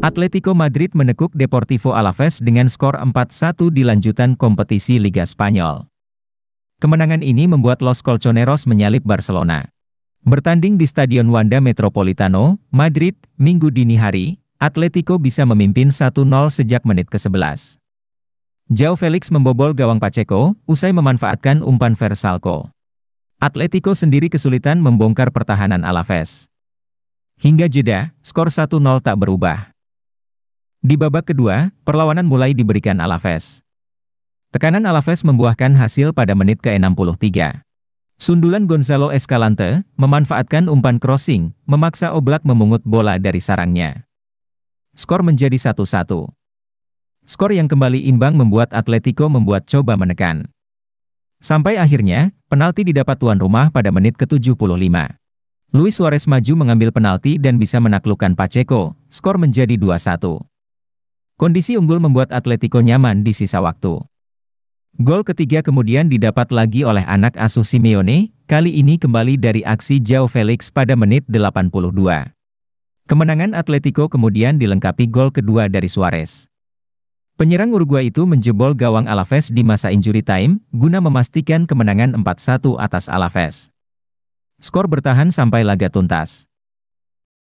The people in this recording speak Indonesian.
Atletico Madrid menekuk Deportivo Alaves dengan skor 4-1 di lanjutan kompetisi Liga Spanyol. Kemenangan ini membuat Los Colchoneros menyalip Barcelona. Bertanding di Stadion Wanda Metropolitano, Madrid, Minggu dini hari, Atletico bisa memimpin 1-0 sejak menit ke-11. Jauh Felix membobol gawang Pacheco, usai memanfaatkan umpan Versalco. Atletico sendiri kesulitan membongkar pertahanan Alaves. Hingga jeda, skor 1-0 tak berubah. Di babak kedua, perlawanan mulai diberikan Alaves. Tekanan Alaves membuahkan hasil pada menit ke-63. Sundulan Gonzalo Escalante memanfaatkan umpan crossing, memaksa Oblak memungut bola dari sarangnya. Skor menjadi 1-1. Skor yang kembali imbang membuat Atletico membuat coba menekan. Sampai akhirnya, penalti didapat tuan rumah pada menit ke-75. Luis Suarez maju mengambil penalti dan bisa menaklukkan Pacheco, skor menjadi 2-1. Kondisi unggul membuat Atletico nyaman di sisa waktu. Gol ketiga kemudian didapat lagi oleh anak asuh Simeone, kali ini kembali dari aksi Jao Felix pada menit 82. Kemenangan Atletico kemudian dilengkapi gol kedua dari Suarez. Penyerang Uruguay itu menjebol gawang Alaves di masa injury time, guna memastikan kemenangan 4-1 atas Alaves. Skor bertahan sampai laga tuntas.